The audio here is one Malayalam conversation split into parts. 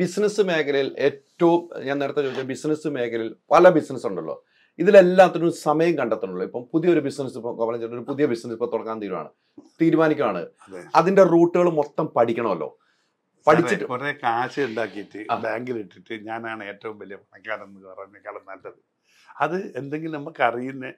ബിസിനസ് മേഖലയിൽ ഏറ്റവും ഞാൻ നേരത്തെ ചോദിച്ച ബിസിനസ് മേഖലയിൽ പല ബിസിനസ് ഉണ്ടല്ലോ ഇതിലെല്ലാത്തിനും സമയം കണ്ടെത്തണല്ലോ ഇപ്പം പുതിയൊരു ബിസിനസ് ഇപ്പോൾ ഒരു പുതിയ ബിസിനസ് ഇപ്പോൾ തുടങ്ങാൻ തീരുമാണ് തീരുമാനിക്കുകയാണ് അതിന്റെ റൂട്ടുകൾ മൊത്തം പഠിക്കണമല്ലോ പഠിച്ചിട്ട് കുറെ കാശ് ഉണ്ടാക്കിയിട്ട് ബാങ്കിൽ ഇട്ടിട്ട് ഞാനാണ് ഏറ്റവും വലിയ എന്ന് പറയുന്നതിനേക്കാളും നല്ലത് അത് എന്തെങ്കിലും നമുക്ക് അറിയുന്ന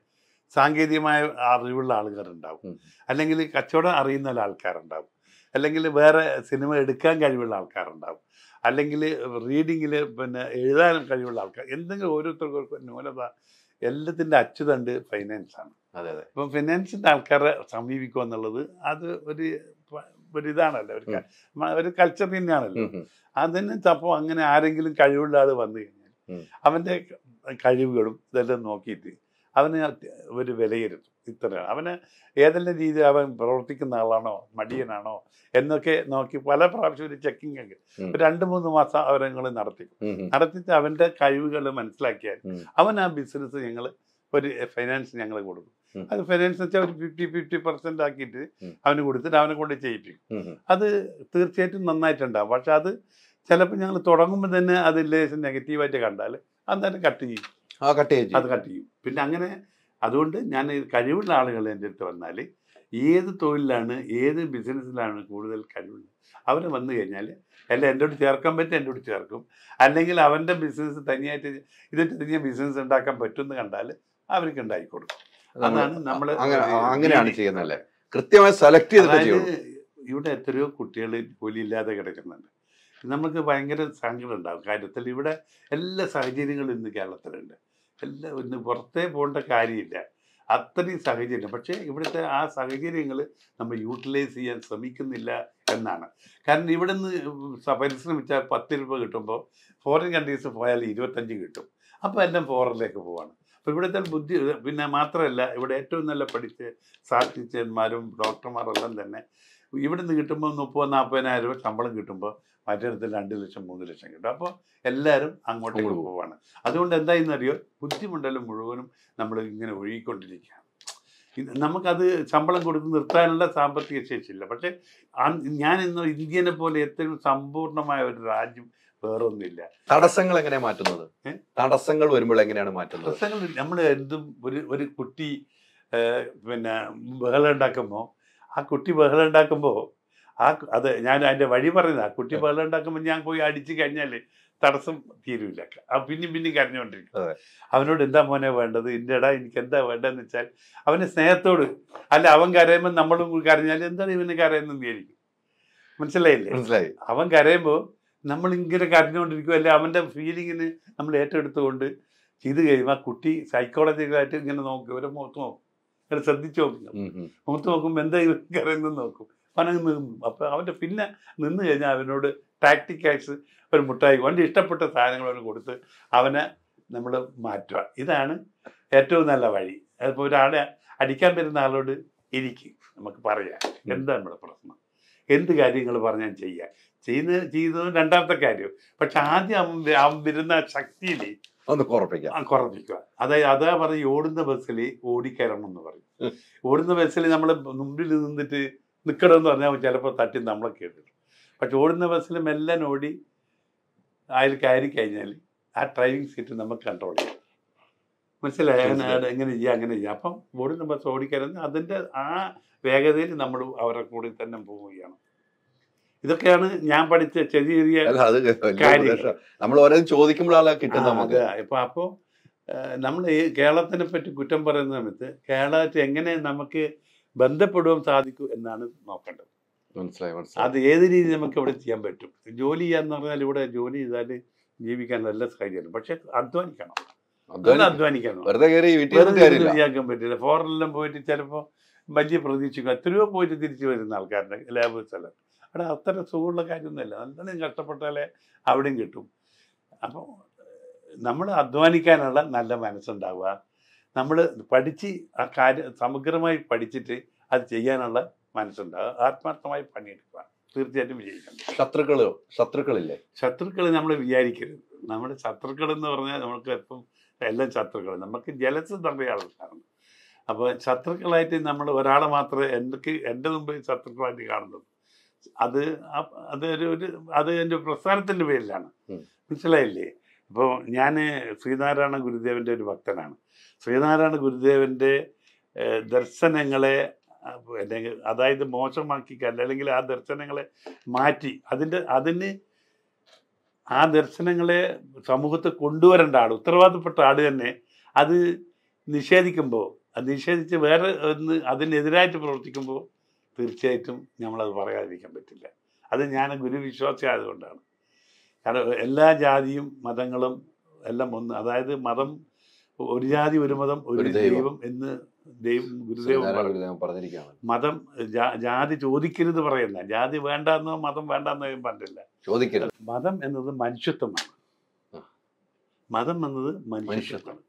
സാങ്കേതികമായ അറിവുള്ള ആൾക്കാരുണ്ടാവും അല്ലെങ്കിൽ കച്ചവടം അറിയുന്ന ആൾക്കാരുണ്ടാവും അല്ലെങ്കിൽ വേറെ സിനിമ എടുക്കാൻ കഴിവുള്ള ആൾക്കാരുണ്ടാവും അല്ലെങ്കിൽ റീഡിങ്ങിൽ പിന്നെ എഴുതാനും കഴിവുള്ള ആൾക്കാർ എന്തെങ്കിലും ഓരോരുത്തർക്കും ന്യൂനത എല്ലാത്തിൻ്റെ അച്ചുതണ്ട് ഫൈനാൻസാണ് അതെ അതെ ഇപ്പം ഫിനാൻസിൻ്റെ ആൾക്കാരെ സമീപിക്കുക എന്നുള്ളത് അത് ഒരു ഒരു ഇതാണല്ലോ ഒരു ഒരു കൾച്ചർ തന്നെയാണല്ലോ അതിന് അപ്പോൾ അങ്ങനെ ആരെങ്കിലും കഴിവുള്ള ആൾ വന്നു കഴിഞ്ഞാൽ അവൻ്റെ കഴിവുകളും ഇതെല്ലാം നോക്കിയിട്ട് അവന് ഒരു വിലയിരുത്തും ഇത്ര അവന് ഏതെല്ലാം രീതിയിൽ അവൻ പ്രവർത്തിക്കുന്ന ആളാണോ മടിയനാണോ എന്നൊക്കെ നോക്കി പല പ്രാവശ്യം ഒരു ചെക്കിംഗ് ഒക്കെ രണ്ട് മൂന്ന് മാസം അവരങ്ങൾ നടത്തി നടത്തിയിട്ട് അവൻ്റെ കഴിവുകൾ മനസ്സിലാക്കിയാൽ അവൻ ആ ബിസിനസ് ഞങ്ങൾ ഒരു ഫൈനാൻസ് ഞങ്ങൾ കൊടുക്കും അത് ഫൈനാൻസ് വെച്ചാൽ ഒരു ഫിഫ്റ്റി ഫിഫ്റ്റി പെർസെൻ്റ് ആക്കിയിട്ട് അവന് കൊടുത്തിട്ട് അവനെ കൊണ്ട് ചെയ്യിപ്പിക്കും അത് തീർച്ചയായിട്ടും നന്നായിട്ടുണ്ടാവും പക്ഷെ അത് ചിലപ്പോൾ ഞങ്ങൾ തുടങ്ങുമ്പോൾ തന്നെ അത് ലേശം നെഗറ്റീവായിട്ട് കണ്ടാൽ അന്നേരം കട്ട് ചെയ്യും കട്ട് ചെയ്യും അത് കട്ട് ചെയ്യും പിന്നെ അങ്ങനെ അതുകൊണ്ട് ഞാൻ കഴിവുള്ള ആളുകൾ എൻ്റെ അടുത്ത് വന്നാൽ ഏത് തൊഴിലാണ് ഏത് ബിസിനസ്സിലാണ് കൂടുതൽ കഴിവുള്ളത് അവർ വന്നു കഴിഞ്ഞാൽ അല്ല അടുത്ത് ചേർക്കാൻ പറ്റും അടുത്ത് ചേർക്കും അല്ലെങ്കിൽ അവൻ്റെ ബിസിനസ് തനിയായിട്ട് ഇതിട്ട് തനിയ ബിസിനസ് ഉണ്ടാക്കാൻ പറ്റുമെന്ന് കണ്ടാൽ അവർക്ക് ഉണ്ടാക്കി കൊടുക്കും അതാണ് നമ്മൾ അങ്ങനെയാണ് ചെയ്യുന്നത് കൃത്യമായി സെലക്ട് ചെയ്ത് ഇവിടെ എത്രയോ കുട്ടികൾ ജോലി ഇല്ലാതെ കിടക്കുന്നുണ്ട് നമുക്ക് ഭയങ്കര സങ്കടം ഉണ്ടാവും കാര്യത്തിൽ ഇവിടെ എല്ലാ സാഹചര്യങ്ങളും ഇന്ന് കേരളത്തിലുണ്ട് എല്ലാ ഒന്ന് പുറത്തേ പോകേണ്ട കാര്യമില്ല അത്രയും സാഹചര്യം പക്ഷേ ഇവിടുത്തെ ആ സാഹചര്യങ്ങൾ നമ്മൾ യൂട്ടിലൈസ് ചെയ്യാൻ ശ്രമിക്കുന്നില്ല എന്നാണ് കാരണം ഇവിടെ നിന്ന് പരിശ്രമിച്ചാൽ പത്ത് രൂപ കിട്ടുമ്പോൾ ഫോറിൻ കൺട്രീസ് പോയാൽ ഇരുപത്തഞ്ച് കിട്ടും അപ്പോൾ എല്ലാം ഫോറിലേക്ക് പോവാണ് അപ്പോൾ ഇവിടുത്തെ ബുദ്ധി പിന്നെ മാത്രമല്ല ഇവിടെ ഏറ്റവും നല്ല പഠിച്ച് സാഹിത്യന്മാരും ഡോക്ടർമാരെല്ലാം തന്നെ ഇവിടെ നിന്ന് കിട്ടുമ്പോൾ മുപ്പത് നാൽപ്പതിനായിരം രൂപ ശമ്പളം കിട്ടുമ്പോൾ മറ്റിടത്ത് രണ്ട് ലക്ഷം മൂന്ന് ലക്ഷം കിട്ടും അപ്പോൾ എല്ലാവരും അങ്ങോട്ടേക്ക് പോവാണ് അതുകൊണ്ട് അറിയോ ബുദ്ധിമണ്ഡലം മുഴുവനും നമ്മൾ ഇങ്ങനെ ഒഴുകിക്കൊണ്ടിരിക്കുകയാണ് നമുക്കത് ശമ്പളം കൊടുത്ത് നിർത്താനുള്ള സാമ്പത്തിക ഇല്ല പക്ഷേ ഞാൻ ഇന്ന് ഇന്ത്യനെ പോലെ ഏറ്റവും സമ്പൂർണ്ണമായ ഒരു രാജ്യം ഒന്നുമില്ല തടസ്സങ്ങൾ എങ്ങനെ മാറ്റുന്നത് തടസ്സങ്ങൾ വരുമ്പോൾ എങ്ങനെയാണ് മാറ്റുന്നത് തടസ്സങ്ങൾ നമ്മൾ എന്തും ഒരു ഒരു കുട്ടി പിന്നെ ബഹളം ഉണ്ടാക്കുമ്പോൾ ആ കുട്ടി ബഹളം ഉണ്ടാക്കുമ്പോൾ ആ അത് ഞാൻ അതിൻ്റെ വഴി പറയുന്നത് ആ കുട്ടി ബഹളം ഉണ്ടാക്കുമ്പോൾ ഞാൻ പോയി അടിച്ച് കഴിഞ്ഞാൽ തടസ്സം തീരുമില്ല പിന്നെയും പിന്നെയും കരഞ്ഞുകൊണ്ടിരിക്കും അവനോട് എന്താ മോനെ വേണ്ടത് ഇല്ലടാ എനിക്ക് എന്താ വേണ്ടതെന്ന് വെച്ചാൽ അവൻ്റെ സ്നേഹത്തോട് അല്ല അവൻ കരയുമ്പോൾ നമ്മളും കരഞ്ഞാൽ എന്താണ് ഇവന് കരയുന്നതെന്ന് വിചാരിക്കും മനസ്സിലായില്ലേ മനസ്സിലായി അവൻ കരയുമ്പോൾ നമ്മൾ കരഞ്ഞുകൊണ്ടിരിക്കും അല്ലെ അവൻ്റെ ഫീലിങ്ങിന് നമ്മൾ ഏറ്റെടുത്തുകൊണ്ട് ചെയ്ത് കഴിയുമ്പോൾ ആ കുട്ടി സൈക്കോളജിക്കലായിട്ട് ഇങ്ങനെ നോക്കി ഒരു മുഖത്ത് നോക്കും അത് ശ്രദ്ധിച്ചു നോക്കുക മുഖത്ത് നോക്കുമ്പോൾ എന്താ ഇവർക്ക് നോക്കും പനം നിന്നു അപ്പം പിന്നെ നിന്ന് കഴിഞ്ഞാൽ അവനോട് ടാക്ടിക്കായിട്ട് ഒരു മുട്ടായി അവൻ്റെ ഇഷ്ടപ്പെട്ട സാധനങ്ങൾ അവന് കൊടുത്ത് അവനെ നമ്മൾ മാറ്റുക ഇതാണ് ഏറ്റവും നല്ല വഴി അതിപ്പോൾ ഒരാളെ അടിക്കാൻ വരുന്ന ആളോട് ഇരിക്കും നമുക്ക് പറയാം എന്താ നമ്മുടെ പ്രശ്നം എന്ത് കാര്യങ്ങൾ പറഞ്ഞാൽ ചെയ്യുക ചെയ്യുന്ന ചെയ്തത് രണ്ടാമത്തെ കാര്യം പക്ഷെ ആദ്യം അവൻ വരുന്ന ശക്തിയിൽ ഒന്ന് കുറപ്പിക്കുക കുറപ്പിക്കുക അതായത് അതാ പറഞ്ഞ് ഓടുന്ന ബസ്സിൽ ഓടിക്കയറണം എന്ന് പറയും ഓടുന്ന ബസ്സിൽ നമ്മൾ മുമ്പിൽ നിന്നിട്ട് നിൽക്കണമെന്ന് പറഞ്ഞാൽ ചിലപ്പോൾ തട്ടി നമ്മളെ കേട്ടിട്ടു പക്ഷെ ഓടുന്ന ബസ്സിൽ മെല്ലൻ ഓടി അതിൽ കയറി കഴിഞ്ഞാൽ ആ ഡ്രൈവിംഗ് സീറ്റ് നമുക്ക് കൺട്രോൾ ചെയ്യാം അങ്ങനെ എങ്ങനെ ചെയ്യാം അങ്ങനെ ചെയ്യാം അപ്പം ഓടുന്ന ബസ് ഓടിക്കയറുന്ന അതിൻ്റെ ആ വേഗതയിൽ നമ്മൾ അവരുടെ കൂടെ തന്നെ പോവുകയാണ് ഇതൊക്കെയാണ് ഞാൻ പഠിച്ച ചെറിയ ചെറിയ നമ്മൾ ഓരോ ചോദിക്കുമ്പോഴാണ് കിട്ടുന്നത് നമുക്ക് ഇപ്പൊ അപ്പോൾ നമ്മൾ ഈ കേരളത്തിനെ പറ്റി കുറ്റം പറയുന്ന സമയത്ത് കേരളത്തെ എങ്ങനെ നമുക്ക് ബന്ധപ്പെടുവാൻ സാധിക്കും എന്നാണ് നോക്കേണ്ടത് മനസ്സിലായി അത് ഏത് രീതിയിൽ നമുക്ക് ഇവിടെ ചെയ്യാൻ പറ്റും ജോലി ചെയ്യാന്ന് പറഞ്ഞാൽ ഇവിടെ ജോലി ചെയ്താൽ ജീവിക്കാൻ നല്ല സാഹചര്യം പക്ഷെ അധ്വാനിക്കണം അധ്വാനിക്കണം പറ്റില്ല ഫോറിനെല്ലാം പോയിട്ട് ചിലപ്പോ വലിയ പ്രതീക്ഷിക്കും എത്രയോ പോയിട്ട് തിരിച്ചു വരുന്ന ആൾക്കാരുടെ ലാബ് സ്ഥലം അവിടെ അത്ര സുഖമുള്ള കാര്യമൊന്നുമല്ല നല്ലോണം കഷ്ടപ്പെട്ടാലേ അവിടെയും കിട്ടും അപ്പോൾ നമ്മൾ അധ്വാനിക്കാനുള്ള നല്ല മനസ്സുണ്ടാവുക നമ്മൾ പഠിച്ച് ആ കാര്യം സമഗ്രമായി പഠിച്ചിട്ട് അത് ചെയ്യാനുള്ള മനസ്സുണ്ടാവുക ആത്മാർത്ഥമായി പണിയെടുക്കുക തീർച്ചയായിട്ടും വിജയിക്കണം ശത്രുക്കളോ ശത്രുക്കളില്ലേ ശത്രുക്കൾ നമ്മൾ വിചാരിക്കരുത് നമ്മുടെ ശത്രുക്കൾ എന്ന് പറഞ്ഞാൽ നമുക്ക് ഇപ്പം എല്ലാം ശത്രുക്കൾ നമുക്ക് ജലസ് നിറയെ അപ്പോൾ ശത്രുക്കളായിട്ട് നമ്മൾ ഒരാളെ മാത്രമേ എനിക്ക് എൻ്റെ മുമ്പ് ശത്രുക്കളായിട്ട് കാണുന്നുള്ളൂ അത് അതൊരു ഒരു അത് എൻ്റെ പ്രസ്ഥാനത്തിൻ്റെ പേരിലാണ് മനസ്സിലായില്ലേ ഇപ്പോൾ ഞാൻ ശ്രീനാരായണ ഗുരുദേവൻ്റെ ഒരു ഭക്തനാണ് ശ്രീനാരായണ ഗുരുദേവൻ്റെ ദർശനങ്ങളെ അതായത് മോശമാക്കി അല്ലെങ്കിൽ ആ ദർശനങ്ങളെ മാറ്റി അതിൻ്റെ അതിന് ആ ദർശനങ്ങളെ സമൂഹത്തെ കൊണ്ടുവരേണ്ട ആൾ ഉത്തരവാദപ്പെട്ട ആൾ തന്നെ അത് നിഷേധിക്കുമ്പോൾ അത് നിഷേധിച്ച് വേറെ ഒന്ന് അതിനെതിരായിട്ട് പ്രവർത്തിക്കുമ്പോൾ തീർച്ചയായിട്ടും നമ്മളത് പറയാതിരിക്കാൻ പറ്റില്ല അത് ഞാൻ ഗുരുവിശ്വാസി ആയതുകൊണ്ടാണ് കാരണം എല്ലാ ജാതിയും മതങ്ങളും എല്ലാം ഒന്ന് അതായത് മതം ഒരു ജാതി ഒരു മതം ഒരു ദൈവം എന്ന് ദൈവം ഗുരുദേവൻ പറഞ്ഞിരിക്കുകയാണ് മതം ജാതി ചോദിക്കരുത് പറയുന്ന ജാതി വേണ്ടെന്നോ മതം വേണ്ടെന്നോ പറഞ്ഞില്ല ചോദിക്കരുത് മതം എന്നത് മനുഷ്യത്വമാണ് മതം എന്നത് മനുഷ്യത്വമാണ്